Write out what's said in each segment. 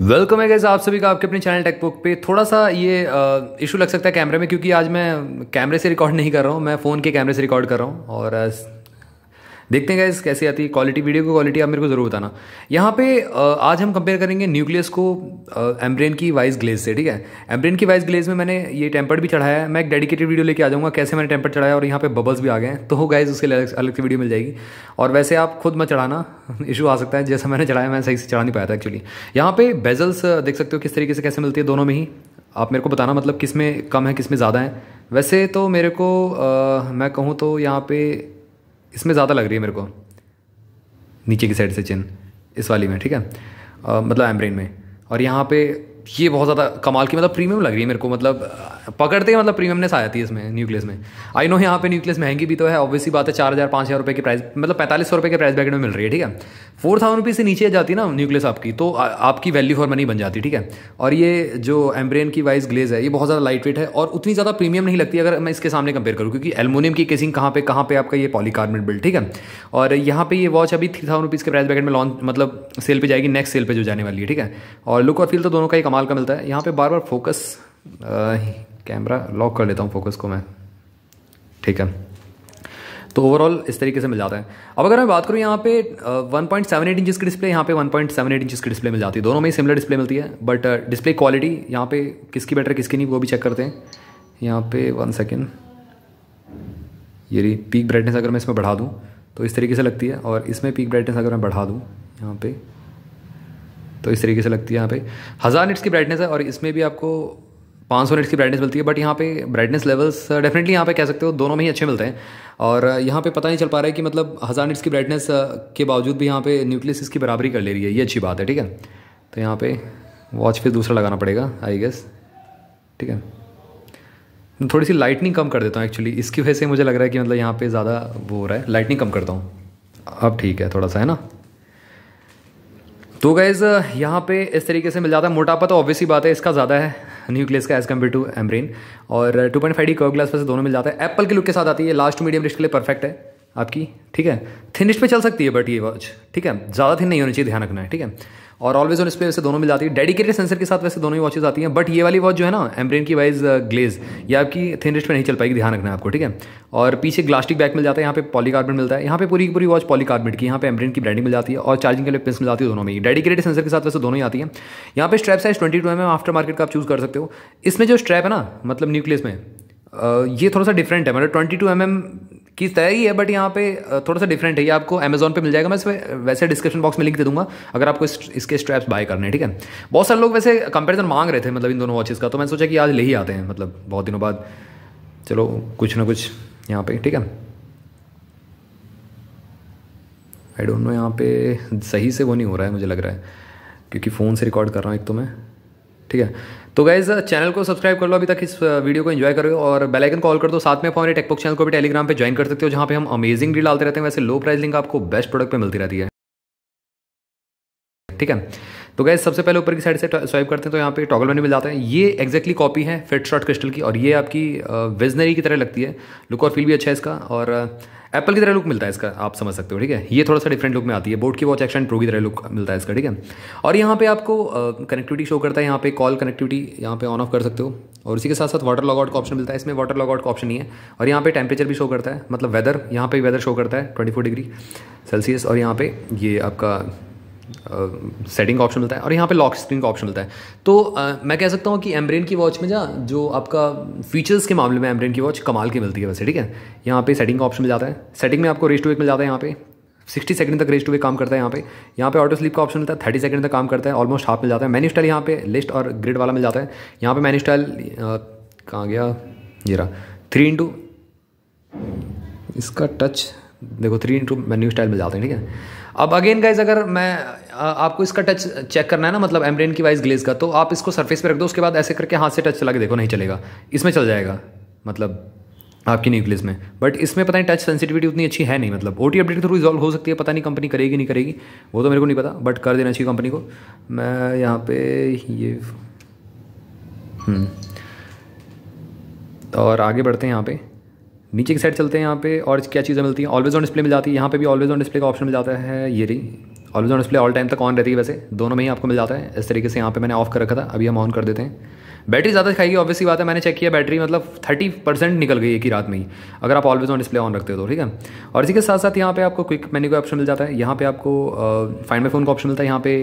welcome है gas आप सभी का आपके अपने चैनल टेकबुक पे थोड़ा सा ये इशू लग सकता है कैमरे में क्योंकि आज मैं कैमरे से रिकॉर्ड नहीं कर रहा हूँ मैं फ़ोन के कैमरे से रिकॉर्ड कर रहा हूँ और देखते हैं गैस कैसी आती है क्वालिटी वीडियो की क्वालिटी आप मेरे को ज़रूर बताना यहाँ पे आज हम कंपेयर करेंगे न्यूक्लियस को एम्ब्रेन की वाइस ग्लेज से ठीक है एम्ब्रेन की वाइस ग्लेज में मैंने ये टेम्पर्ड भी चढ़ाया है मैं एक डेडिकेटेड वीडियो लेके आ जाऊँगा कैसे मैंने टेम्पर्ड चढ़ाया और यहाँ पर बबल्स भी आ गए हैं तो हो गाइज उसके लिए अलग से वीडियो मिल जाएगी और वैसे आप खुद मत चढ़ाना इशू आ सकता है जैसा मैंने चढ़ाया मैं सही से चढ़ा नहीं पाया था एक्चुअली यहाँ पे बेजल्स देख सकते हो किस तरीके से कैसे मिलती है दोनों में ही आप मेरे को बताना मतलब किस में कम है किस में ज़्यादा है वैसे तो मेरे को आ, मैं कहूँ तो यहाँ पे इसमें ज़्यादा लग रही है मेरे को नीचे की साइड से चिन इस वाली में ठीक है मतलब एम्ब्रेन में और यहाँ पे ये बहुत ज़्यादा कमाल की मतलब प्रीमियम लग रही है मेरे को मतलब पकड़ते ही मतलब प्रीमियमनेस आ जाती है इसमें न्यूक्लियस में आई नो यहाँ पे न्यूक्लियस महंगी भी तो है ऑब्वियसली बात है चार हज़ार पाँच हज़ार रुपये की प्राइस मतलब पैंतालीस सौ रुपये के प्राइस ब्रैकेट में मिल रही है ठीक है फोर थाउजेंड रुपीज़ से नीचे जाती ना न्यूक्लियस आपकी तो आपकी वैल्यू फॉर मनी बन जाती ठीक है और ये जो एम्ब्रेन की वाइज ग्लेज है ये बहुत ज़्यादा लाइट वेट है और उतनी ज़्यादा प्रीमियम नहीं लगती अगर मैं इसके सामने कंपेयर करूँ क्योंकि एलमोनियम की केसिंग कहाँ पर कहाँ पर आपका ये पॉलीकार्बोनेट बिल्ड ठीक है और यहाँ पर ये वॉच अभी थ्री थाउजेंड रुपीज़ के प्राइस ब्रैकेट में लॉन्च मतलब सेल पर जाएगी नेक्स्ट सेल पर जो जाने वाली है ठीक है और लुक और फील तो दोनों का ही कमाल कमाल का मिलता है यहाँ पे बार बार फोकस कैमरा लॉक कर लेता हूँ फोकस को मैं ठीक है तो ओवरऑल इस तरीके से मिल जाता है अब अगर मैं बात करूँ यहाँ पे one point seven eight inches की डिस्प्ले यहाँ पे one point seven eight inches की डिस्प्ले मिल जाती है दोनों में ही सिमिलर डिस्प्ले मिलती है बट डिस्प्ले क्वालिटी यहाँ पे किसकी बेटर किसकी नहीं वो भी चेक करते हैं यहाँ पे वन सेकेंड ये रही पीक ब्राइटनेस अगर मैं इसमें बढ़ा दूँ तो इस तरीके से लगती है और इसमें पीक ब्राइटनेस अगर मैं बढ़ा दूँ यहाँ पर तो इस तरीके से लगती है यहाँ पे हज़ार निट्स की ब्राइटनेस है और इसमें भी आपको पाँच सौ निट्स की ब्राइटनेस मिलती है बट यहाँ पे ब्राइटनेस लेवल्स डेफिनेटली यहाँ पे कह सकते हो दोनों में ही अच्छे मिलते हैं और uh, यहाँ पे पता नहीं चल पा रहा है कि मतलब हज़ार निट्स की ब्राइटनेस uh, के बावजूद भी यहाँ पे न्यूक्लियस इसकी बराबरी कर ले रही है ये अच्छी बात है ठीक है तो यहाँ पे वॉच फिर दूसरा लगाना पड़ेगा आई गेस ठीक है थोड़ी सी लाइटनिंग कम कर देता हूँ एक्चुअली इसकी वजह से मुझे लग रहा है कि मतलब यहाँ पे ज़्यादा वो हो रहा है लाइटनिंग कम करता हूँ अब ठीक है थोड़ा सा है ना तो गैज़ uh, यहाँ पे इस तरीके से मिल जाता है मोटापा तो ऑब्वियसली बात है इसका ज़्यादा है न्यूक्लियस का एज कम्पेयर टू एम्ब्रेन और two point five D curve glass से दोनों मिल जाता है एप्पल के लुक के साथ आती है लास्ट मीडियम रिस्ट के लिए परफेक्ट है आपकी ठीक है थिनिस्ट पे चल सकती है बट ये वॉच ठीक है ज़्यादा थिन नहीं होनी चाहिए ध्यान रखना है ठीक है और ऑलवेज ऑन डिस्प्ले वैसे दोनों मिल जाती है डेडिकेटेड सेंसर के साथ वैसे दोनों ही वॉचेज आती हैं बट ये वाली वॉच जो है ना एम्ब्रेन की वाइज ग्लेज uh, ये आपकी थिन रिस्ट पर नहीं चल पाएगी ध्यान रखना है आपको ठीक है और पीछे ग्लास्टिक बैक मिल जाता है यहाँ पे पॉलीकार्बेट मिलता है यहाँ पे पूरी पूरी वॉच पॉलीकार्बेट की यहाँ पे एम्ब्रेन की ब्रांडिंग मिल जाती है और चार्जिंग के लिए पिंस मिल जाती है दोनों में ही डेडिकेटेड सेंसर के साथ वैसे दोनों ही आती है यहाँ पे strap size twenty two M after market का आप चूज़ कर सकते हो इसमें जो स्ट्रैप है ना मतलब न्यूक्लियस में uh, ये थोड़ा सा डिफरेंट है मतलब ट्वेंटी टू एम एम की तरह ही है बट यहाँ पे थोड़ा सा डिफरेंट है ये आपको अमेजोन पे मिल जाएगा मैं वैसे डिस्क्रिप्शन बॉक्स में लिंक दे दूंगा अगर आपको इसके स्ट्रैप्स बाय करने ठीक है बहुत सारे लोग वैसे कंपेरिजन मांग रहे थे मतलब इन दोनों वॉचेज़ का तो मैंने सोचा कि आज ले ही आते हैं मतलब बहुत दिनों बाद चलो कुछ ना कुछ यहाँ पे ठीक है आई डोंट नो यहाँ पे सही से वो नहीं हो रहा है मुझे लग रहा है क्योंकि फ़ोन से रिकॉर्ड कर रहा हूँ एक तो मैं ठीक है तो गाइज चैनल को सब्सक्राइब कर लो अभी तक इस वीडियो uh, को एंजॉय करो और बेल आइकन कॉल कर दो साथ में हमारे टेकपॉक चैनल को भी टेलीग्राम पे ज्वाइन कर सकते हो जहाँ पे हम अमेजिंग डील डालते रहते हैं वैसे लो प्राइस लिंक आपको बेस्ट प्रोडक्ट पे मिलती रहती है ठीक है तो गाइज सबसे पहले ऊपर की साइड से स्वाइप करते हैं तो यहाँ पे टॉगल मेन्यू मिल जाता है ये एक्जैक्टली कॉपी है फिट शॉट क्रिस्टल की और ये आपकी विजनरी uh, की तरह लगती है लुक और फील भी अच्छा है इसका और uh, एप्पल की तरह लुक मिलता है इसका आप समझ सकते हो ठीक है ये थोड़ा सा डिफरेंट लुक में आती है बोट की वॉच एक्शन प्रो की तरह लुक मिलता है इसका ठीक है और यहाँ पे आपको कनेक्टिविटी शो करता है यहाँ पे कॉल कनेक्टिविटी यहाँ पे ऑन ऑफ कर सकते हो और इसी के साथ साथ वाटर लॉगआउट का ऑप्शन मिलता है इसमें वाटर लॉगआउट का ऑप्शन नहीं है और यहाँ पे टेम्परेचर भी शो करता है मतलब वेदर यहाँ पे वेदर शो करता है ट्वेंटी डिग्री सेल्सियस और यहाँ पे ये आपका सेटिंग का ऑप्शन मिलता है और यहाँ पे लॉक स्क्रीन का ऑप्शन मिलता है तो uh, मैं कह सकता हूँ कि एमब्रेन की वॉच में जा जो आपका फीचर्स के मामले में एमब्रेन की वॉच कमाल की मिलती है वैसे ठीक है यहाँ पे सेटिंग का ऑप्शन मिल जाता है सेटिंग में आपको रेस्ट टू वेक मिल जाता है यहाँ पे सिक्सटी सेकंड तक रेस्ट टू वे काम करता है यहाँ पे यहाँ पे ऑटो स्लीप का ऑप्शन मिलता है थर्टी सेकंड तक काम करता है ऑलमोस्ट हाफ मिल जाता है मैनी स्टाइल यहाँ पे लिस्ट और ग्रिड वाला मिल जाता है यहाँ पे मैनी स्टाइल कहाँ गया जीरा थ्री इंटू इसका टच देखो थ्री इंटू मैन्यू स्टाइल मिल जाता है ठीक है अब अगेन गाइज अगर मैं आपको इसका टच चेक करना है ना मतलब एम्ब्रेन की वाइज ग्लेज का तो आप इसको सरफेस पे रख दो उसके बाद ऐसे करके हाथ से टच चला के देखो नहीं चलेगा इसमें चल जाएगा मतलब आपकी न्यूक्लियस में बट इसमें पता नहीं टच सेंसिटिविटी उतनी अच्छी है नहीं मतलब ओ टी अपडेट के थ्रू रिजॉल्व हो सकती है पता नहीं कंपनी करेगी नहीं करेगी वो तो मेरे को नहीं पता बट कर देना चाहिए कंपनी को मैं यहाँ पे ये हम्म, और आगे बढ़ते हैं यहाँ पे नीचे की साइड चलते हैं यहाँ पे और क्या चीज़ें मिलती हैं ऑलवेज ऑन डिस्प्ले मिल जाती है यहाँ पे भी ऑलवेज ऑन डिस्प्ले का ऑप्शन मिल जाता है ये रही always on display all time तक ऑन रहती है वैसे दोनों में ही आपको मिल जाता है इस तरीके से यहाँ पे मैंने ऑफ कर रखा था अभी हम ऑन कर देते हैं बैटरी ज़्यादा खाएगी ऑब्वियसली बात है मैंने चेक किया बैटरी मतलब थर्टी परसेंट निकल गई एक ही रात में ही अगर आप ऑलवेज ऑन डिस्प्ले ऑन रखते हो तो ठीक है और इसी के साथ साथ यहाँ पे आपको क्विक मेन्यू का ऑप्शन मिल जाता है यहाँ पे आपको फाइन माई फोन का ऑप्शन मिलता है यहाँ पे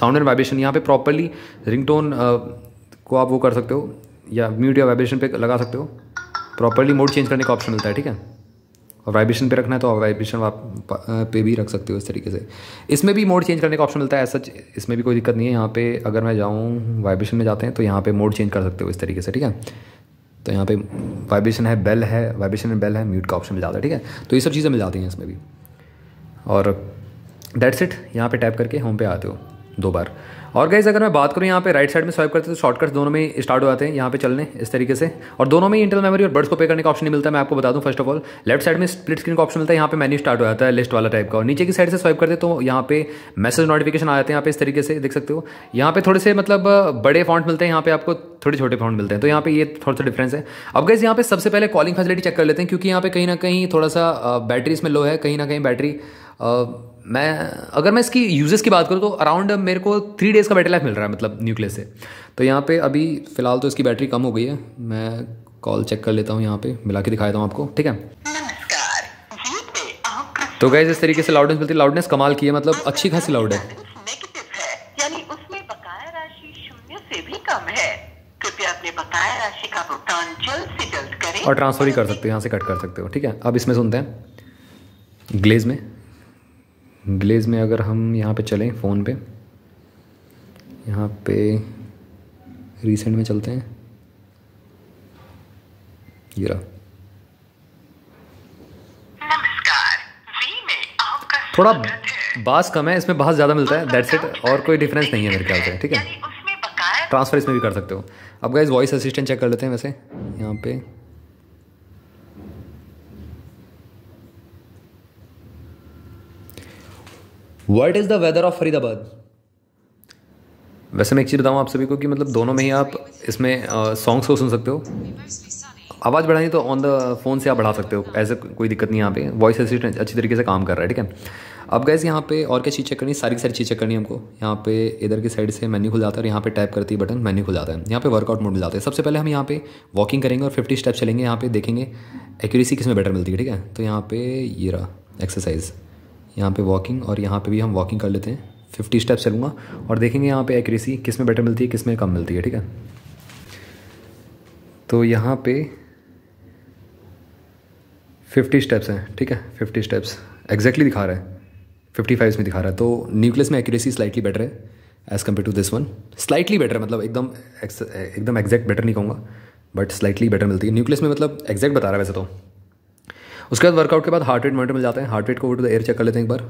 साउंड एंड वाइब्रेशन यहाँ पे प्रॉपरली रिंगटोन को आप वो कर सकते हो या म्यूट या वाइब्रेशन पे लगा सकते हो प्रॉपरली मोड चेंज करने का ऑप्शन मिलता है ठीक है और वाइब्रेशन पे रखना है तो आप वाइब्रेशन आप पे भी रख सकते हो इस तरीके से इसमें भी मोड चेंज करने का ऑप्शन मिलता है सच इसमें भी कोई दिक्कत नहीं है यहाँ पे अगर मैं जाऊँ वाइब्रेशन में जाते हैं तो यहाँ पे मोड चेंज कर सकते हो इस तरीके से ठीक है तो यहाँ पे वाइब्रेशन है बेल है वाइब्रेशन में बेल है म्यूट का ऑप्शन मिल जाता है ठीक है तो ये सब चीज़ें मिल जाती हैं इसमें भी और डेट्स इट यहाँ पर टैप करके होम पे आते हो दो बार और गाइज अगर मैं बात करूँ यहाँ पे राइट साइड में स्वाइप करते हैं तो शॉर्टकट्स दोनों में स्टार्ट हो जाते हैं यहाँ पे चलने इस तरीके से और दोनों में इंटरनल मेमोरी और बर्ड्स को पे करने का ऑप्शन नहीं मिलता है मैं आपको बता दूँ first of all left side में स्प्लिट स्क्रीन का ऑप्शन मिलता है यहाँ पे मेन्यू स्टार्ट हो जाता है लिस्ट वाला टाइप का और नीचे की साइड से स्वाइप करते तो यहाँ पे मैसेज नोटिफिकेशन आ जाते हैं यहाँ पे इस तरीके से देख सकते हो यहाँ पे थोड़े से मतलब बड़े फॉन्ट मिलते हैं यहाँ पे आपको थोड़े छोटे फॉन्ट मिलते हैं तो यहाँ पे ये थोड़ा सा डिफरेंस है अब गाइज यहाँ पे सबसे पहले कॉलिंग फैसिलिटी चेक कर लेते हैं क्योंकि यहाँ पे कहीं ना कहीं थोड़ा सा बैटरी इसमें लो है कहीं ना कहीं बैटरी मैं अगर मैं इसकी यूजेस की बात करूँ तो अराउंड मेरे को थ्री डेज़ का बैटरी लाइफ मिल रहा है मतलब न्यूक्लियस से तो यहाँ पे अभी फ़िलहाल तो इसकी बैटरी कम हो गई है मैं कॉल चेक कर लेता हूँ यहाँ पे मिला के दिखाता हूँ आपको ठीक है तो गैस इस तरीके से लाउडनेस मिलती है लाउडनेस कमाल की है मतलब अच्छी खासी लाउड है और ट्रांसफर ही कर सकते हो यहाँ से कट कर सकते हो ठीक है अब इसमें सुनते हैं ग्लेज में ग्लेज़ में अगर हम यहाँ पे चलें फ़ोन पे यहाँ पे रिसेंट में चलते हैं ये रहा थोड़ा बास कम है इसमें बास ज़्यादा मिलता है दैट्स इट और कोई डिफरेंस नहीं है मेरे ख्याल से ठीक है ट्रांसफ़र इसमें भी कर सकते हो अब गाइज वॉइस असिस्टेंट चेक कर लेते हैं वैसे यहाँ पे what is the weather of Faridabad वैसे मैं एक चीज़ बताऊँ आप सभी को कि मतलब दोनों में ही आप इसमें सॉन्ग्स को सुन सकते हो आवाज़ बढ़ानी तो ऑन द फ़ोन से आप बढ़ा सकते हो ऐसे कोई दिक्कत नहीं यहाँ पे वॉइस असिस्टेंट अच्छी तरीके से काम कर रहा है ठीक है अब गैस यहाँ पे और क्या चीज़ चेक करनी सारी की सारी चीज़ चेक करनी है हमको यहाँ पे इधर की साइड से मेन्यू खुल जाता है और यहाँ पे टाइप करती है बटन मेन्यू खुल जाता है यहाँ पे वर्कआउट मोड मिल जाता है सबसे पहले हम यहाँ पे वॉकिंग करेंगे और फिफ्टी स्टेप चलेंगे यहाँ पे देखेंगे एक्यूरेसी किस में बेटर मिलती है ठीक है तो यहाँ पे ये रहा एक्सरसाइज़ यहाँ पे वॉकिंग और यहाँ पे भी हम वॉकिंग कर लेते हैं फिफ्टी स्टेप्स चलूँगा और देखेंगे यहाँ पे एक्यूरेसी किस में बेटर मिलती है किस में कम मिलती है ठीक है तो यहाँ पे फिफ्टी स्टेप्स हैं ठीक है फिफ्टी स्टेप्स एग्जैक्टली दिखा रहा है फिफ्टी फाइव में दिखा रहा है तो न्यूक्लियस में एक्यूरेसी स्लाइटली बेटर है as compare to this one slightly better मतलब एकदम एकदम एग्जैक्ट बेटर नहीं कहूँगा बट स्लाइटली बेटर मिलती है न्यूक्लियस में मतलब एग्जैक्ट बता रहा है वैसे तो उसके बाद वर्कआउट के बाद हार्ट रेट मॉनिटर में जाते हैं हार्ट रेट को वो द एयर चेक कर लेते हैं एक बार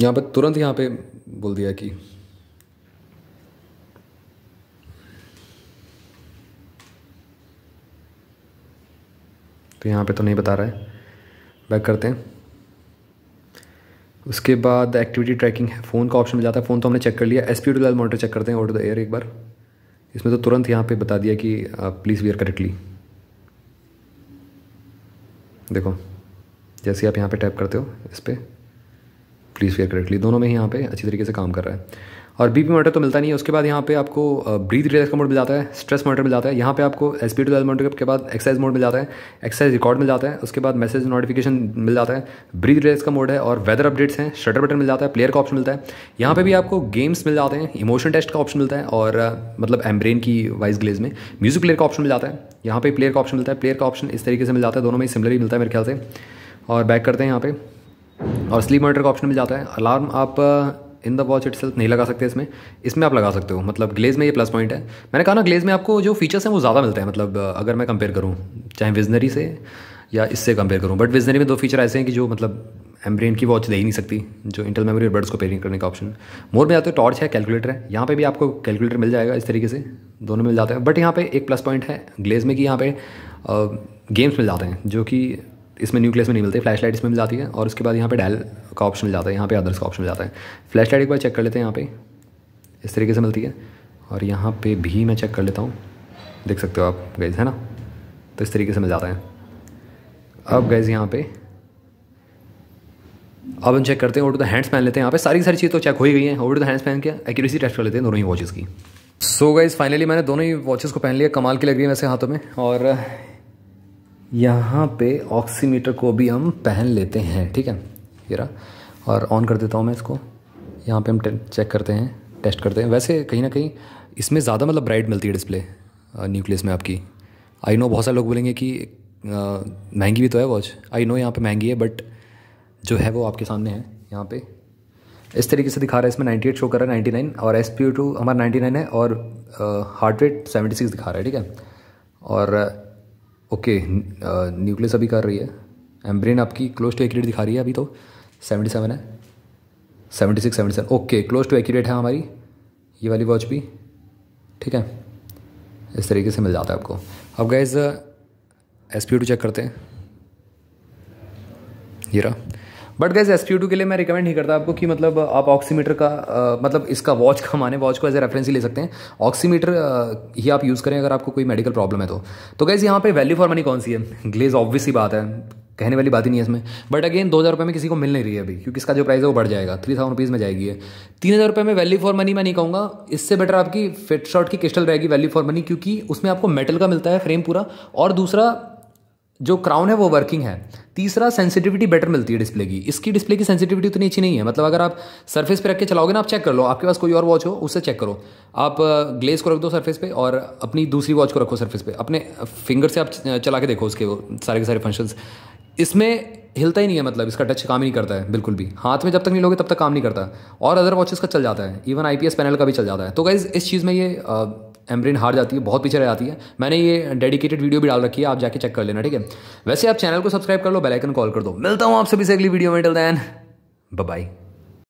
यहाँ पर तुरंत यहाँ पे बोल दिया कि तो यहाँ पे तो नहीं बता रहा है बैक करते हैं उसके बाद एक्टिविटी ट्रैकिंग है फ़ोन का ऑप्शन मिल जाता है फ़ोन तो हमने चेक कर लिया S P two monitor check करते हैं ओवर टू द एयर एक बार इसमें तो तुरंत यहाँ पे बता दिया कि प्लीज़ वेयर करेक्टली देखो जैसे आप यहाँ पे टैप करते हो इस पर प्लीज़ फेयर करेक्टली दोनों में ही यहाँ पे अच्छी तरीके से काम कर रहा है और बी पी मोटर तो मिलता नहीं है उसके बाद यहाँ पे आपको ब्रीथ रिलैक्स का मोड मिल जाता है स्ट्रेस मोटर मिल जाता है यहाँ पे आपको एस पी टू मोटर के बाद एक्सरसाइज मोड मिल जाता है एक्सरसाइज रिकॉर्ड मिल जाता है उसके बाद मैसेज नोटिफिकेशन मिल जाता है ब्रीथ रिलैक्स का मोड है और वेदर अपडेट्स हैं शटर बटन मिल जाता है प्लेयर का ऑप्शन मिलता है यहाँ पर भी आपको गेम्स मिल जाते हैं इमोशन टेस्ट का ऑप्शन मिलता है और मतलब एमब्रेन की वाइस ग्लेज में म्यूजिक प्लेयर का ऑप्शन मिल जाता है यहाँ पे प्लेयर का ऑप्शन मिलता है प्लेयर का ऑप्शन इस तरीके से मिल जाता है दोनों में सिमिलर ही मिलता है मेरे ख्याल से और बैक करते हैं यहाँ पे और स्लीप मोटर का ऑप्शन मिल जाता है अलार्म आप इन द वॉच इट नहीं लगा सकते इसमें इसमें आप लगा सकते हो मतलब ग्लेज में ये प्लस पॉइंट है मैंने कहा ना ग्लेज में आपको जो फीचर्स हैं वो ज़्यादा मिलते हैं मतलब अगर मैं कंपेयर करूँ चाहे विजनरी से या इससे कंपेयर करूँ बट विजनरी में दो फीचर ऐसे हैं कि जो मतलब एम्ब्रेन की वॉच दे ही नहीं सकती जो इंटरल मेमोरी और बर्ड्स को पेयरिंग करने का ऑप्शन मोर में आते हो टॉर्च है कैलकुलेटर है यहाँ पे भी आपको कैलकुलेटर मिल जाएगा इस तरीके से दोनों मिल जाते हैं बट यहाँ पे एक प्लस पॉइंट है ग्लेज में कि यहाँ पे गेम्स मिल जाते हैं जो कि इसमें न्यूक्लियस में नहीं मिलती फ्लैश लाइट इसमें मिल जाती है और उसके बाद यहाँ पे डायल का ऑप्शन मिल जाता है यहाँ पे अदर्स का ऑप्शन मिल जाता है फ्लैश लाइट एक बार चेक कर लेते हैं यहाँ पे इस तरीके से मिलती है और यहाँ पे भी मैं चेक कर लेता हूँ देख सकते हो आप गैज़ है ना तो इस तरीके से मिल जाता है अब गैज़ यहाँ पे अब हम चेक करते हैं ओवर टू द हैंड्स पहन लेते हैं यहाँ पे सारी सारी चीज़ तो चेक हो ही गई है ओवर टू द हैंड्स पहन के एक्यूरेसी टेस्ट कर लेते हैं दोनों ही वॉचेस की सो गाइज़ फाइनली मैंने दोनों ही वॉचेस को पहन लिया कमाल की लग रही है वैसे हाथों में और यहाँ पे ऑक्सीमीटर को भी हम पहन लेते हैं ठीक है ये रहा और ऑन कर देता हूँ मैं इसको यहाँ पे हम चेक करते हैं टेस्ट करते हैं वैसे कहीं ना कहीं इसमें ज़्यादा मतलब ब्राइट मिलती है डिस्प्ले न्यूक्लियस में आपकी आई नो बहुत सारे लोग बोलेंगे कि महंगी भी तो है वॉच आई नो यहाँ पे महंगी है बट जो है वो आपके सामने है यहाँ पे इस तरीके से दिखा रहा है इसमें नाइन्टी शो कर रहा है नाइन्टी और एस पी टू हमारा नाइन्टी है और हार्ट रेट सेवेंटी दिखा रहा है ठीक है और ओके न्यूक्लियस uh, अभी कर रही है एम्ब्रेन आपकी क्लोज टू एक्यूरेट दिखा रही है अभी तो सेवेंटी सेवन है seventy six seventy seven okay close to accurate है हमारी ये वाली वॉच भी ठीक है इस तरीके से मिल जाता है आपको अब गैज़ एस पी चेक करते हैं ये रहा बट गैस एस के लिए मैं रिकमेंड नहीं करता आपको कि मतलब uh, आप ऑक्सीमीटर का आ, uh, मतलब इसका वॉच का माने वॉच को एज ए रेफरेंस ही ले सकते हैं ऑक्सीमीटर uh, ही आप यूज़ करें अगर आपको कोई मेडिकल प्रॉब्लम है तो तो गैस यहाँ पे वैल्यू फॉर मनी कौन सी है ग्लेज ऑब्वियस ही बात है कहने वाली बात ही नहीं है इसमें बट अगेन दो हज़ार रुपये में किसी को मिल नहीं रही है अभी क्योंकि इसका जो प्राइस है वो बढ़ जाएगा थ्री थाउजेंड रुपीज़ में जाएगी है तीन हज़ार रुपये में वैल्यू फॉर मनी मैं नहीं कहूँगा इससे बेटर आपकी फिट शॉट की क्रिस्टल रहेगी वैल्यू फॉर मनी क्योंकि उसमें आपको मेटल का मिलता है फ्रेम पूरा और दूसरा जो क्राउन है वो वर्किंग है तीसरा सेंसिटिविटी बेटर मिलती है डिस्प्ले की इसकी डिस्प्ले की सेंसिटिविटी उतनी अच्छी नहीं है मतलब अगर आप सर्फेस पे रख के चलाओगे ना आप चेक कर लो आपके पास कोई और वॉच हो उससे चेक करो आप ग्लेस को रख दो सर्फेस पे और अपनी दूसरी वॉच को रखो सर्फेस पे अपने फिंगर से आप चला के देखो उसके सारे के सारे फंक्शंस इसमें हिलता ही नहीं है मतलब इसका टच काम ही नहीं करता है बिल्कुल भी हाथ में जब तक नहीं लोगे तब तक काम नहीं करता और अदर वॉचेस का चल जाता है इवन आई पैनल का भी चल जाता है तो गाइज इस चीज़ में ये एम्ब्रेन हार जाती है बहुत पीछे रह जाती है मैंने ये डेडिकेटेड वीडियो भी डाल रखी है आप जाके चेक कर लेना ठीक है वैसे आप चैनल को सब्सक्राइब कर लो बेलाइकन कॉल कर दो मिलता हूँ आप सभी से अगली वीडियो में टिल दैन बाय